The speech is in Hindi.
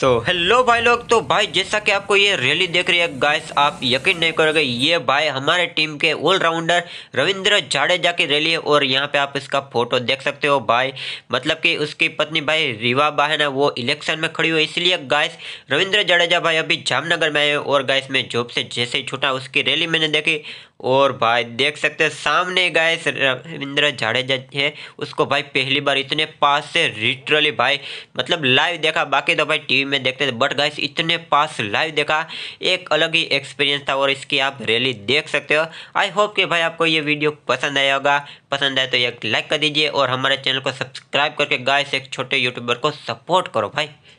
सो हेलो भाई लोग तो भाई जैसा कि आपको ये रैली देख रही है गाइस आप यकीन नहीं करोगे ये भाई हमारे टीम के ऑलराउंडर रविंद्र जाडेजा की रैली है और यहाँ पे आप इसका फोटो देख सकते हो भाई मतलब कि उसकी पत्नी भाई रीवा बा है ना वो इलेक्शन में खड़ी हुई इसलिए गाइस रविंद्र जाडेजा भाई अभी जामनगर में आए और गाइस मैं जॉब से जैसे ही छूटा उसकी रैली मैंने देखी और भाई देख सकते हैं सामने गए रविंद्र जाडेजा है उसको भाई पहली बार इतने पास से लिटरली भाई मतलब लाइव देखा बाकी तो भाई टीवी में देखते थे बट गाइस इतने पास लाइव देखा एक अलग ही एक्सपीरियंस था और इसकी आप रैली देख सकते हो आई होप कि भाई आपको ये वीडियो पसंद आया होगा पसंद आए तो एक लाइक कर दीजिए और हमारे चैनल को सब्सक्राइब करके से एक छोटे यूट्यूबर को सपोर्ट करो भाई